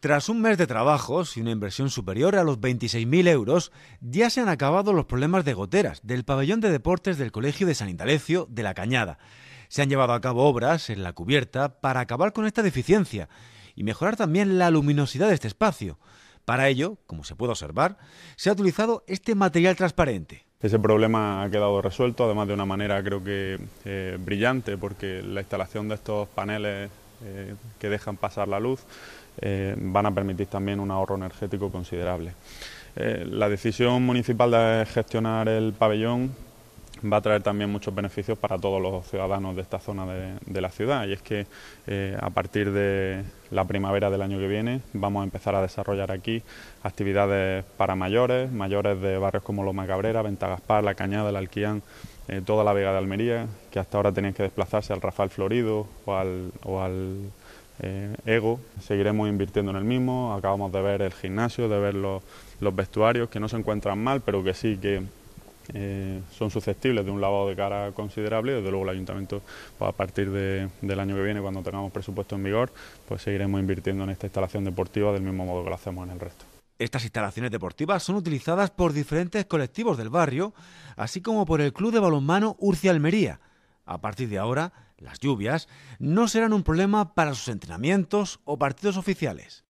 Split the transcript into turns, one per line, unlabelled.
Tras un mes de trabajos y una inversión superior a los 26.000 euros, ya se han acabado los problemas de goteras del pabellón de deportes del Colegio de San Indalecio de La Cañada. Se han llevado a cabo obras en la cubierta para acabar con esta deficiencia y mejorar también la luminosidad de este espacio. Para ello, como se puede observar, se ha utilizado este material transparente.
Ese problema ha quedado resuelto, además de una manera creo que eh, brillante, porque la instalación de estos paneles eh, que dejan pasar la luz eh, van a permitir también un ahorro energético considerable. Eh, la decisión municipal de gestionar el pabellón va a traer también muchos beneficios para todos los ciudadanos de esta zona de, la ciudad y es que eh, a partir de la primavera del año que viene vamos a empezar a desarrollar aquí actividades para mayores, mayores de barrios como Loma Cabrera, Ventagaspar, La Cañada, El Alquián, eh, toda la Vega de Almería, que hasta ahora tenían que desplazarse al Rafal Florido o al, eh, ego. Seguiremos invirtiendo en el mismo, acabamos de ver el gimnasio, de ver los vestuarios que no se encuentran mal, pero que sí que eh, son susceptibles de un lavado de cara considerable. Desde luego el ayuntamiento, pues, a partir del año que viene, cuando tengamos presupuesto en vigor, pues seguiremos invirtiendo en esta instalación deportiva del mismo modo que lo hacemos en el resto.
Estas instalaciones deportivas
son utilizadas
por diferentes colectivos del barrio, así como por el Club de Balonmano Urcia Almería. A partir de ahora, las lluvias no serán un problema para sus entrenamientos o partidos oficiales.